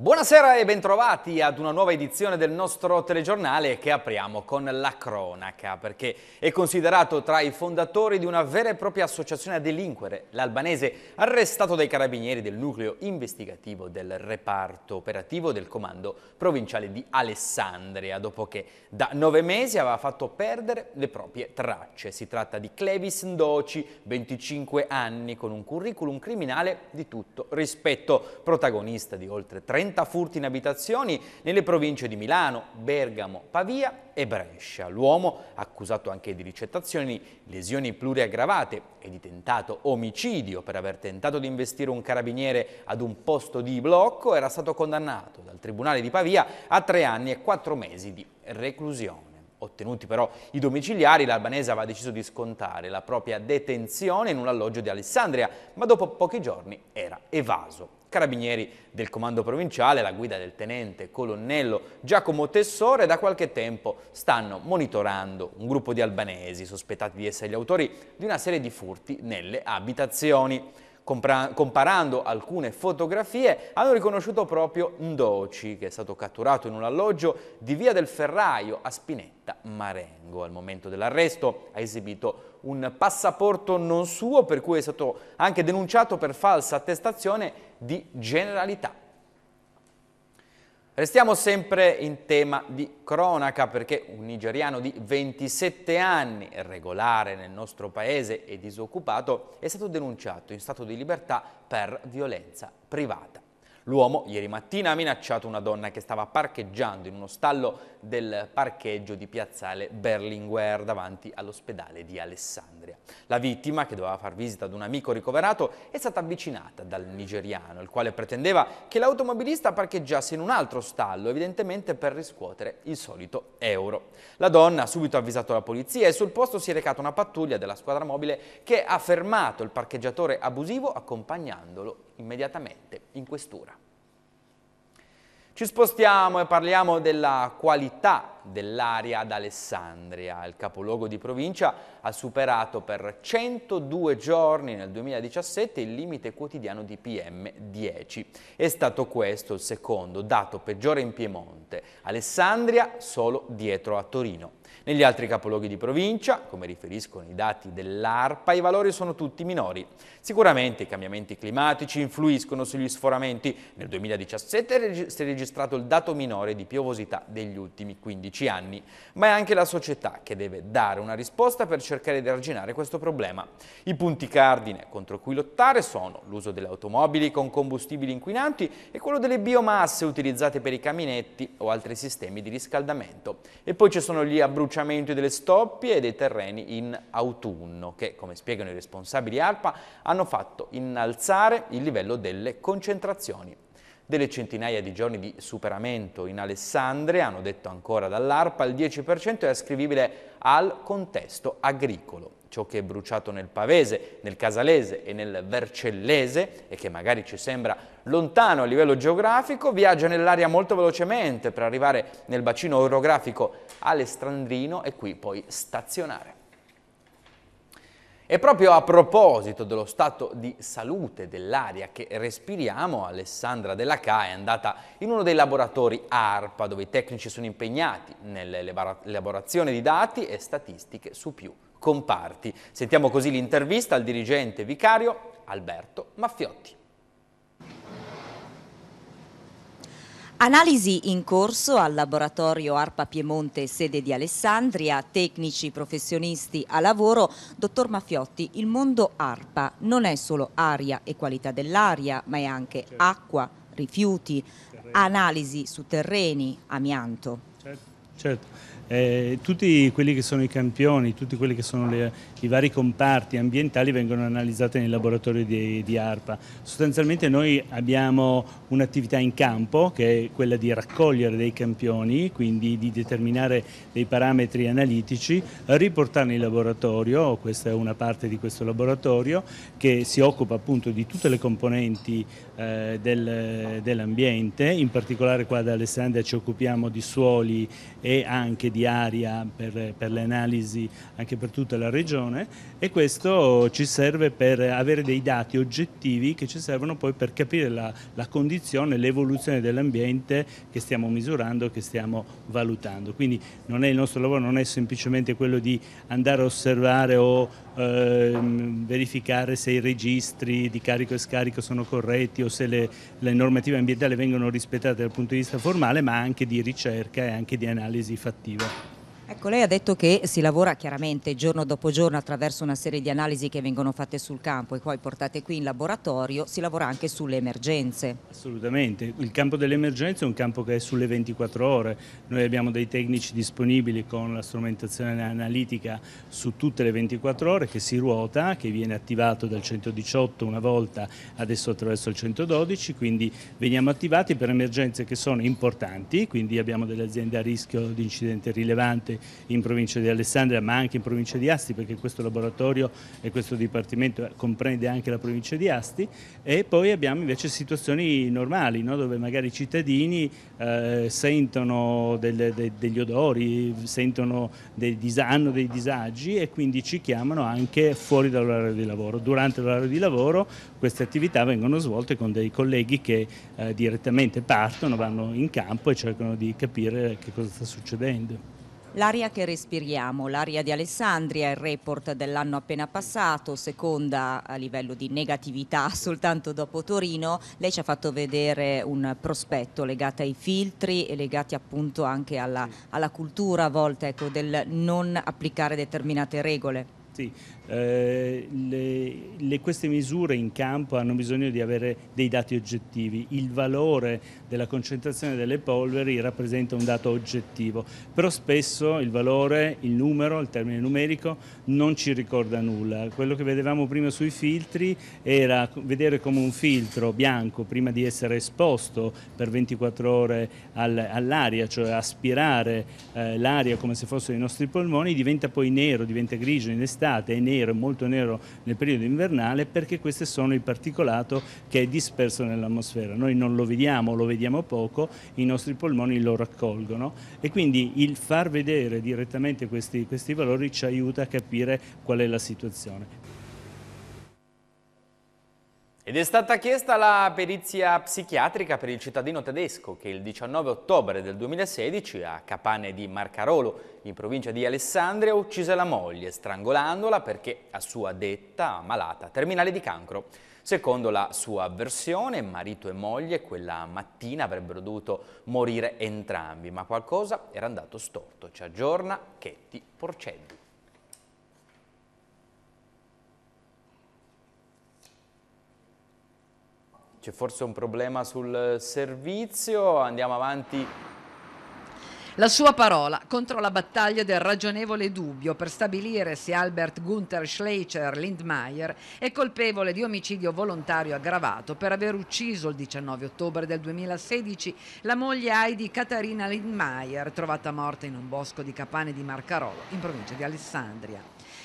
Buonasera e bentrovati ad una nuova edizione del nostro telegiornale che apriamo con la cronaca perché è considerato tra i fondatori di una vera e propria associazione a delinquere, l'albanese arrestato dai carabinieri del nucleo investigativo del reparto operativo del comando provinciale di Alessandria dopo che da nove mesi aveva fatto perdere le proprie tracce. Si tratta di Clevis Ndoci, 25 anni, con un curriculum criminale di tutto rispetto, protagonista di oltre 30 30 furti in abitazioni nelle province di Milano, Bergamo, Pavia e Brescia. L'uomo, accusato anche di ricettazioni, lesioni pluriaggravate e di tentato omicidio per aver tentato di investire un carabiniere ad un posto di blocco, era stato condannato dal Tribunale di Pavia a tre anni e quattro mesi di reclusione. Ottenuti però i domiciliari, l'albanese aveva deciso di scontare la propria detenzione in un alloggio di Alessandria, ma dopo pochi giorni era evaso. Carabinieri del comando provinciale, la guida del tenente colonnello Giacomo Tessore, da qualche tempo stanno monitorando un gruppo di albanesi sospettati di essere gli autori di una serie di furti nelle abitazioni comparando alcune fotografie, hanno riconosciuto proprio Ndoci, che è stato catturato in un alloggio di Via del Ferraio a Spinetta Marengo. Al momento dell'arresto ha esibito un passaporto non suo, per cui è stato anche denunciato per falsa attestazione di generalità Restiamo sempre in tema di cronaca perché un nigeriano di 27 anni, regolare nel nostro paese e disoccupato, è stato denunciato in stato di libertà per violenza privata. L'uomo ieri mattina ha minacciato una donna che stava parcheggiando in uno stallo del parcheggio di piazzale Berlinguer davanti all'ospedale di Alessandria. La vittima, che doveva far visita ad un amico ricoverato, è stata avvicinata dal nigeriano, il quale pretendeva che l'automobilista parcheggiasse in un altro stallo, evidentemente per riscuotere il solito euro. La donna ha subito avvisato la polizia e sul posto si è recata una pattuglia della squadra mobile che ha fermato il parcheggiatore abusivo accompagnandolo immediatamente in questura. Ci spostiamo e parliamo della qualità dell'aria ad Alessandria. Il capoluogo di provincia ha superato per 102 giorni nel 2017 il limite quotidiano di PM10. È stato questo il secondo dato peggiore in Piemonte, Alessandria solo dietro a Torino. Negli altri capoluoghi di provincia, come riferiscono i dati dell'ARPA, i valori sono tutti minori. Sicuramente i cambiamenti climatici influiscono sugli sforamenti. Nel 2017 si è registrato il dato minore di piovosità degli ultimi 15 anni, ma è anche la società che deve dare una risposta per cercare di arginare questo problema. I punti cardine contro cui lottare sono l'uso delle automobili con combustibili inquinanti e quello delle biomasse utilizzate per i caminetti o altri sistemi di riscaldamento. E poi ci sono gli abbonamenti abbruciamento delle stoppie e dei terreni in autunno, che, come spiegano i responsabili ARPA, hanno fatto innalzare il livello delle concentrazioni. Delle centinaia di giorni di superamento in Alessandria, hanno detto ancora dall'ARPA, il 10% è ascrivibile al contesto agricolo ciò che è bruciato nel pavese, nel casalese e nel vercellese e che magari ci sembra lontano a livello geografico, viaggia nell'aria molto velocemente per arrivare nel bacino orografico alessandrino e qui poi stazionare. E proprio a proposito dello stato di salute dell'aria che respiriamo, Alessandra Della Ca è andata in uno dei laboratori ARPA dove i tecnici sono impegnati nell'elaborazione di dati e statistiche su più comparti. Sentiamo così l'intervista al dirigente vicario Alberto Maffiotti. Analisi in corso al laboratorio Arpa Piemonte, sede di Alessandria, tecnici, professionisti a lavoro. Dottor Maffiotti, il mondo Arpa non è solo aria e qualità dell'aria, ma è anche certo. acqua, rifiuti, terreni. analisi su terreni, amianto. Certo, certo. Eh, tutti quelli che sono i campioni, tutti quelli che sono le, i vari comparti ambientali vengono analizzati nei laboratori di, di ARPA. Sostanzialmente noi abbiamo un'attività in campo che è quella di raccogliere dei campioni, quindi di determinare dei parametri analitici, riportarli in laboratorio, questa è una parte di questo laboratorio che si occupa appunto di tutte le componenti eh, del, dell'ambiente, in particolare qua ad Alessandria ci occupiamo di suoli e anche di diaria per, per le analisi anche per tutta la regione e questo ci serve per avere dei dati oggettivi che ci servono poi per capire la, la condizione, l'evoluzione dell'ambiente che stiamo misurando, che stiamo valutando. Quindi è, il nostro lavoro non è semplicemente quello di andare a osservare o ehm, verificare se i registri di carico e scarico sono corretti o se le, le normative ambientali vengono rispettate dal punto di vista formale, ma anche di ricerca e anche di analisi fattiva. Amen. Ecco, lei ha detto che si lavora chiaramente giorno dopo giorno attraverso una serie di analisi che vengono fatte sul campo e poi portate qui in laboratorio, si lavora anche sulle emergenze. Assolutamente, il campo delle emergenze è un campo che è sulle 24 ore, noi abbiamo dei tecnici disponibili con la strumentazione analitica su tutte le 24 ore che si ruota, che viene attivato dal 118 una volta, adesso attraverso il 112, quindi veniamo attivati per emergenze che sono importanti, quindi abbiamo delle aziende a rischio di incidente rilevante in provincia di Alessandria ma anche in provincia di Asti perché questo laboratorio e questo dipartimento eh, comprende anche la provincia di Asti e poi abbiamo invece situazioni normali no? dove magari i cittadini eh, sentono del, de, degli odori, sentono dei hanno dei disagi e quindi ci chiamano anche fuori dall'orario di lavoro. Durante l'orario di lavoro queste attività vengono svolte con dei colleghi che eh, direttamente partono, vanno in campo e cercano di capire che cosa sta succedendo. L'aria che respiriamo, l'aria di Alessandria, il report dell'anno appena passato, seconda a livello di negatività soltanto dopo Torino, lei ci ha fatto vedere un prospetto legato ai filtri e legati appunto anche alla, alla cultura a volte ecco, del non applicare determinate regole. Sì, eh, le, le, queste misure in campo hanno bisogno di avere dei dati oggettivi. Il valore della concentrazione delle polveri rappresenta un dato oggettivo, però spesso il valore, il numero, il termine numerico non ci ricorda nulla. Quello che vedevamo prima sui filtri era vedere come un filtro bianco prima di essere esposto per 24 ore al, all'aria, cioè aspirare eh, l'aria come se fossero i nostri polmoni, diventa poi nero, diventa grigio in estate estate e nero, molto nero nel periodo invernale perché questo sono il particolato che è disperso nell'atmosfera. Noi non lo vediamo, lo vediamo poco, i nostri polmoni lo raccolgono e quindi il far vedere direttamente questi, questi valori ci aiuta a capire qual è la situazione. Ed è stata chiesta la perizia psichiatrica per il cittadino tedesco che il 19 ottobre del 2016 a Capane di Marcarolo, in provincia di Alessandria, uccise la moglie strangolandola perché a sua detta malata terminale di cancro. Secondo la sua versione, marito e moglie quella mattina avrebbero dovuto morire entrambi, ma qualcosa era andato storto. Ci aggiorna Chetti Porcelli. C'è forse un problema sul servizio, andiamo avanti la sua parola contro la battaglia del ragionevole dubbio per stabilire se Albert Gunther Schleicher Lindmeier è colpevole di omicidio volontario aggravato per aver ucciso il 19 ottobre del 2016 la moglie Heidi Katarina Lindmeier, trovata morta in un bosco di Capane di Marcarolo, in provincia di Alessandria.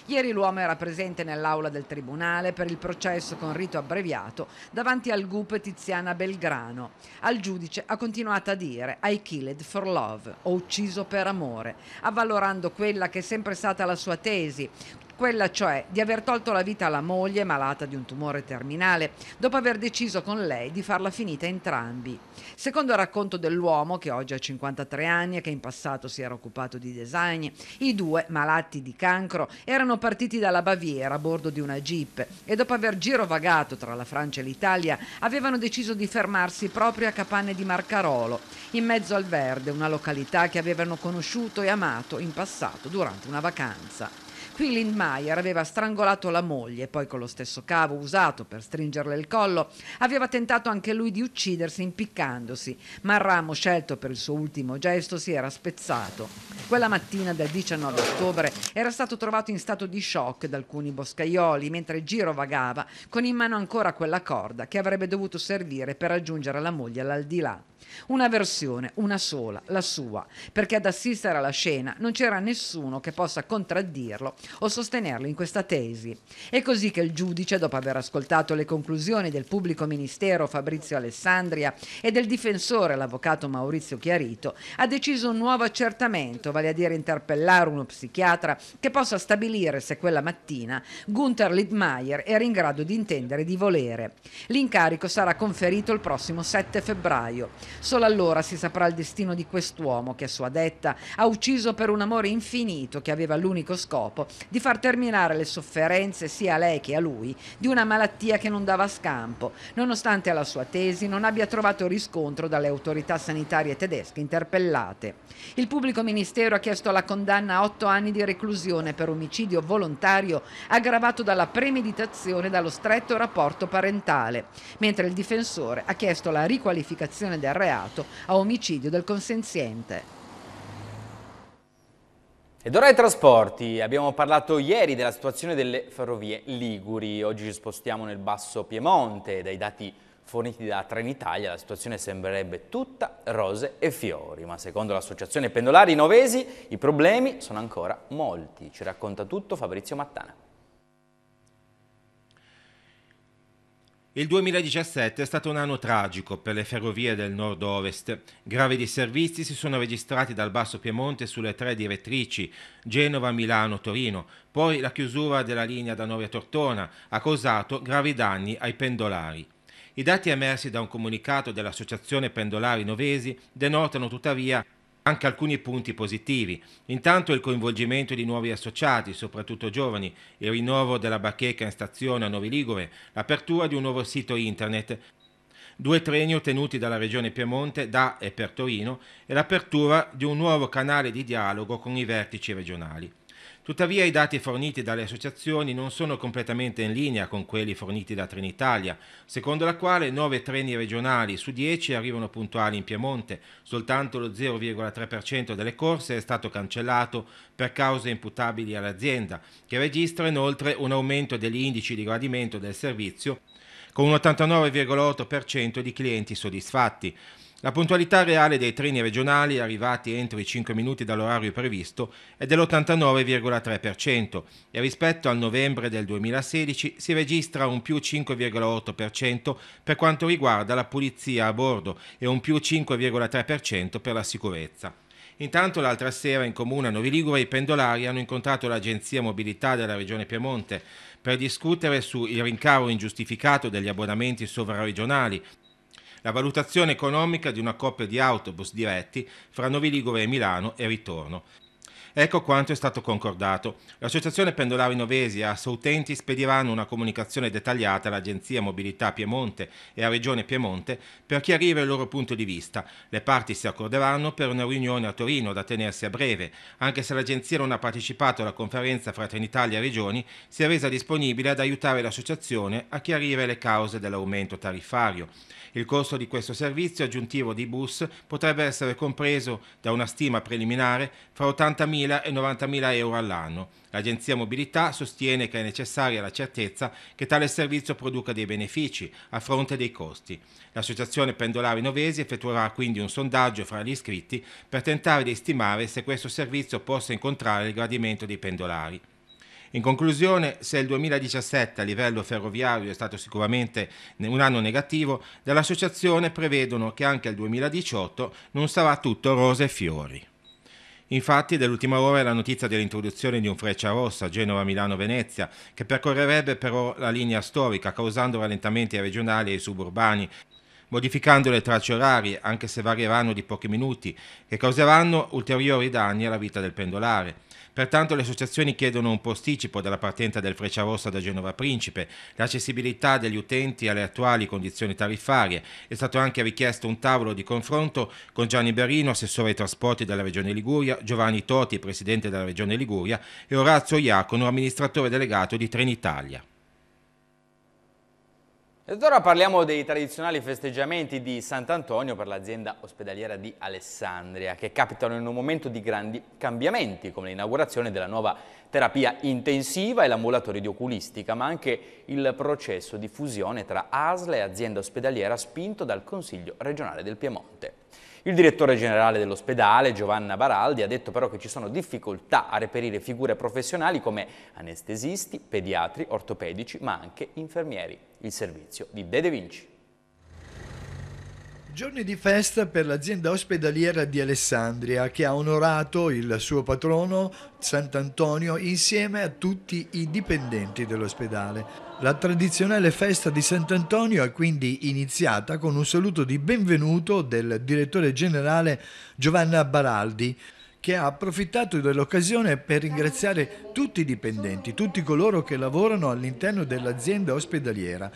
Ieri l'uomo era presente nell'aula del Tribunale per il processo con rito abbreviato davanti al GUP Tiziana Belgrano. Al giudice ha continuato a dire I killed for love, ho ucciso per amore, avvalorando quella che è sempre stata la sua tesi, quella cioè di aver tolto la vita alla moglie malata di un tumore terminale, dopo aver deciso con lei di farla finita entrambi. Secondo il racconto dell'uomo, che oggi ha 53 anni e che in passato si era occupato di design, i due, malati di cancro, erano partiti dalla Baviera a bordo di una jeep e dopo aver girovagato tra la Francia e l'Italia avevano deciso di fermarsi proprio a Capanne di Marcarolo, in mezzo al Verde, una località che avevano conosciuto e amato in passato durante una vacanza. Qui Lindmeier aveva strangolato la moglie, poi con lo stesso cavo usato per stringerle il collo, aveva tentato anche lui di uccidersi impiccandosi, ma il ramo scelto per il suo ultimo gesto si era spezzato. Quella mattina del 19 ottobre era stato trovato in stato di shock da alcuni boscaioli mentre girovagava con in mano ancora quella corda che avrebbe dovuto servire per raggiungere la moglie all'aldilà. Una versione, una sola, la sua, perché ad assistere alla scena non c'era nessuno che possa contraddirlo o sostenerlo in questa tesi. È così che il giudice, dopo aver ascoltato le conclusioni del pubblico ministero Fabrizio Alessandria e del difensore, l'avvocato Maurizio Chiarito, ha deciso un nuovo accertamento, vale a dire interpellare uno psichiatra che possa stabilire se quella mattina Gunther Littmeier era in grado di intendere di volere. L'incarico sarà conferito il prossimo 7 febbraio. Solo allora si saprà il destino di quest'uomo che a sua detta ha ucciso per un amore infinito che aveva l'unico scopo di far terminare le sofferenze sia a lei che a lui di una malattia che non dava scampo, nonostante alla sua tesi non abbia trovato riscontro dalle autorità sanitarie tedesche interpellate. Il pubblico ministero ha chiesto la condanna a otto anni di reclusione per omicidio volontario aggravato dalla premeditazione e dallo stretto rapporto parentale, mentre il difensore ha chiesto la riqualificazione del reato reato a omicidio del consenziente. Ed ora i trasporti. Abbiamo parlato ieri della situazione delle ferrovie Liguri. Oggi ci spostiamo nel basso Piemonte. Dai dati forniti da Trenitalia la situazione sembrerebbe tutta rose e fiori, ma secondo l'associazione pendolari novesi i problemi sono ancora molti. Ci racconta tutto Fabrizio Mattana. Il 2017 è stato un anno tragico per le ferrovie del nord-ovest. Gravi disservizi si sono registrati dal Basso Piemonte sulle tre direttrici Genova, Milano, Torino. Poi la chiusura della linea da Novia Tortona ha causato gravi danni ai pendolari. I dati emersi da un comunicato dell'Associazione Pendolari Novesi denotano tuttavia anche alcuni punti positivi. Intanto il coinvolgimento di nuovi associati, soprattutto giovani, il rinnovo della bacheca in stazione a Novi Ligure, l'apertura di un nuovo sito internet, due treni ottenuti dalla Regione Piemonte da e per Torino e l'apertura di un nuovo canale di dialogo con i vertici regionali. Tuttavia i dati forniti dalle associazioni non sono completamente in linea con quelli forniti da Trenitalia, secondo la quale 9 treni regionali su 10 arrivano puntuali in Piemonte, soltanto lo 0,3% delle corse è stato cancellato per cause imputabili all'azienda, che registra inoltre un aumento degli indici di gradimento del servizio con un 89,8% di clienti soddisfatti. La puntualità reale dei treni regionali arrivati entro i 5 minuti dall'orario previsto è dell'89,3% e rispetto al novembre del 2016 si registra un più 5,8% per quanto riguarda la pulizia a bordo e un più 5,3% per la sicurezza. Intanto l'altra sera in comune a Novi Ligure i pendolari hanno incontrato l'agenzia mobilità della regione Piemonte per discutere sul rincaro ingiustificato degli abbonamenti sovraregionali, la valutazione economica di una coppia di autobus diretti fra Novi Ligure e Milano e ritorno. Ecco quanto è stato concordato. L'Associazione Pendolari Novesi e Assautenti spediranno una comunicazione dettagliata all'Agenzia Mobilità Piemonte e a Regione Piemonte per chiarire il loro punto di vista. Le parti si accorderanno per una riunione a Torino da tenersi a breve. Anche se l'Agenzia non ha partecipato alla conferenza fra Trenitalia e Regioni, si è resa disponibile ad aiutare l'Associazione a chiarire le cause dell'aumento tariffario. Il costo di questo servizio aggiuntivo di bus potrebbe essere compreso da una stima preliminare fra 80.000 60.000 e 90.000 euro all'anno. L'agenzia Mobilità sostiene che è necessaria la certezza che tale servizio produca dei benefici a fronte dei costi. L'Associazione Pendolari Novesi effettuerà quindi un sondaggio fra gli iscritti per tentare di stimare se questo servizio possa incontrare il gradimento dei pendolari. In conclusione, se il 2017 a livello ferroviario è stato sicuramente un anno negativo, dall'associazione prevedono che anche il 2018 non sarà tutto rose e fiori. Infatti, dell'ultima ora è la notizia dell'introduzione di un freccia rossa Genova-Milano-Venezia, che percorrerebbe però la linea storica, causando rallentamenti regionali e suburbani modificando le tracce orarie, anche se varieranno di pochi minuti, che causeranno ulteriori danni alla vita del pendolare. Pertanto le associazioni chiedono un posticipo della partenza del Frecciarossa da Genova Principe, l'accessibilità degli utenti alle attuali condizioni tariffarie. È stato anche richiesto un tavolo di confronto con Gianni Berino, assessore ai trasporti della Regione Liguria, Giovanni Toti, presidente della Regione Liguria, e Orazio Iacono, amministratore delegato di Trenitalia. Ed ora parliamo dei tradizionali festeggiamenti di Sant'Antonio per l'azienda ospedaliera di Alessandria, che capitano in un momento di grandi cambiamenti, come l'inaugurazione della nuova terapia intensiva e l'ambulatorio di oculistica, ma anche il processo di fusione tra ASLA e azienda ospedaliera spinto dal Consiglio regionale del Piemonte. Il direttore generale dell'ospedale, Giovanna Baraldi, ha detto però che ci sono difficoltà a reperire figure professionali come anestesisti, pediatri, ortopedici, ma anche infermieri. Il servizio di De De Vinci. Giorni di festa per l'azienda ospedaliera di Alessandria che ha onorato il suo patrono Sant'Antonio insieme a tutti i dipendenti dell'ospedale. La tradizionale festa di Sant'Antonio è quindi iniziata con un saluto di benvenuto del direttore generale Giovanna Baraldi che ha approfittato dell'occasione per ringraziare tutti i dipendenti, tutti coloro che lavorano all'interno dell'azienda ospedaliera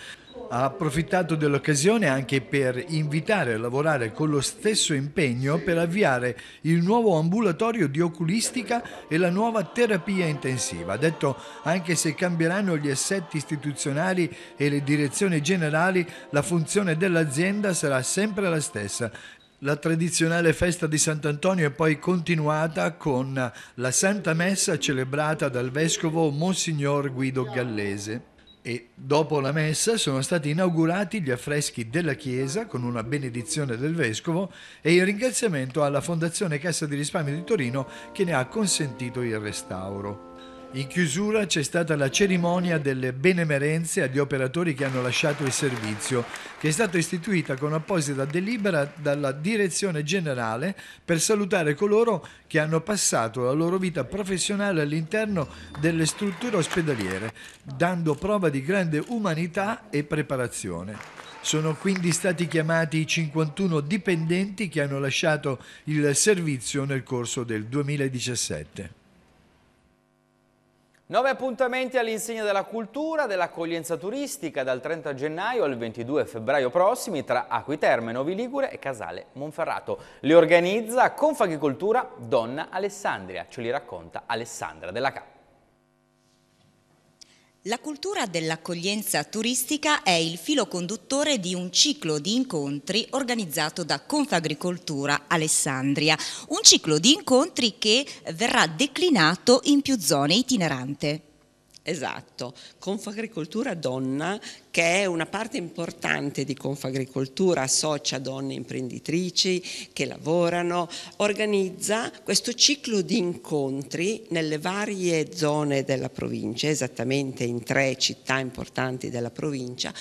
ha approfittato dell'occasione anche per invitare a lavorare con lo stesso impegno per avviare il nuovo ambulatorio di oculistica e la nuova terapia intensiva. Ha detto anche se cambieranno gli assetti istituzionali e le direzioni generali, la funzione dell'azienda sarà sempre la stessa. La tradizionale festa di Sant'Antonio è poi continuata con la Santa Messa celebrata dal vescovo Monsignor Guido Gallese e dopo la messa sono stati inaugurati gli affreschi della chiesa con una benedizione del vescovo e il ringraziamento alla Fondazione Cassa di Risparmio di Torino che ne ha consentito il restauro. In chiusura c'è stata la cerimonia delle benemerenze agli operatori che hanno lasciato il servizio, che è stata istituita con apposita delibera dalla Direzione Generale per salutare coloro che hanno passato la loro vita professionale all'interno delle strutture ospedaliere, dando prova di grande umanità e preparazione. Sono quindi stati chiamati i 51 dipendenti che hanno lasciato il servizio nel corso del 2017. Nove appuntamenti all'insegna della cultura, dell'accoglienza turistica dal 30 gennaio al 22 febbraio prossimi tra Acquiterme, Novi Ligure e Casale Monferrato. Li organizza Confagicoltura Donna Alessandria, ce li racconta Alessandra Della Cappa. La cultura dell'accoglienza turistica è il filo conduttore di un ciclo di incontri organizzato da Confagricoltura Alessandria, un ciclo di incontri che verrà declinato in più zone itinerante. Esatto, Confagricoltura Donna, che è una parte importante di Confagricoltura, associa donne imprenditrici che lavorano, organizza questo ciclo di incontri nelle varie zone della provincia, esattamente in tre città importanti della provincia,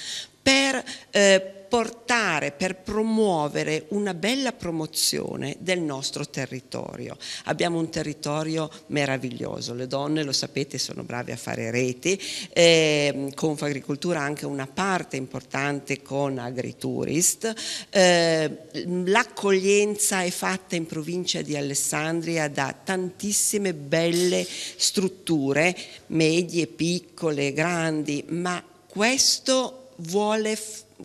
per eh, portare, per promuovere una bella promozione del nostro territorio. Abbiamo un territorio meraviglioso, le donne lo sapete sono brave a fare reti, eh, Confagricoltura ha anche una parte importante con Agritourist, eh, l'accoglienza è fatta in provincia di Alessandria da tantissime belle strutture, medie, piccole, grandi, ma questo vuole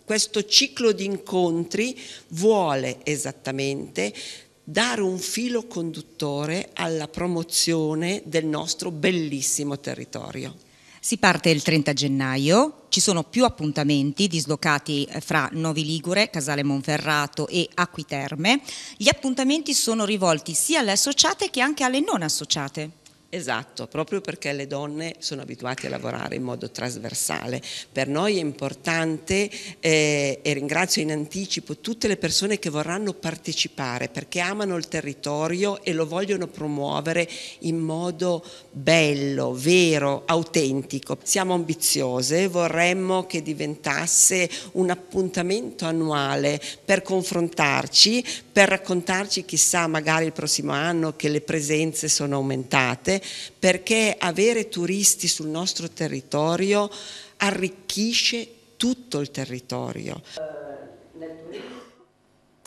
questo ciclo di incontri vuole esattamente dare un filo conduttore alla promozione del nostro bellissimo territorio. Si parte il 30 gennaio, ci sono più appuntamenti dislocati eh, fra Novi Ligure, Casale Monferrato e Acquiterme. Gli appuntamenti sono rivolti sia alle associate che anche alle non associate. Esatto, proprio perché le donne sono abituate a lavorare in modo trasversale. Per noi è importante eh, e ringrazio in anticipo tutte le persone che vorranno partecipare perché amano il territorio e lo vogliono promuovere in modo bello, vero, autentico. Siamo ambiziose, vorremmo che diventasse un appuntamento annuale per confrontarci, per raccontarci chissà magari il prossimo anno che le presenze sono aumentate perché avere turisti sul nostro territorio arricchisce tutto il territorio.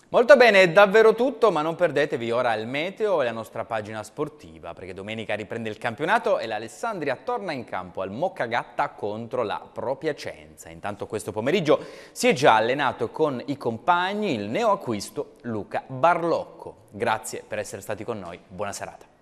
Molto bene, è davvero tutto, ma non perdetevi ora il meteo e la nostra pagina sportiva, perché domenica riprende il campionato e l'Alessandria torna in campo al Moccagatta contro la Propiacenza. Intanto questo pomeriggio si è già allenato con i compagni il neoacquisto Luca Barlocco. Grazie per essere stati con noi, buona serata.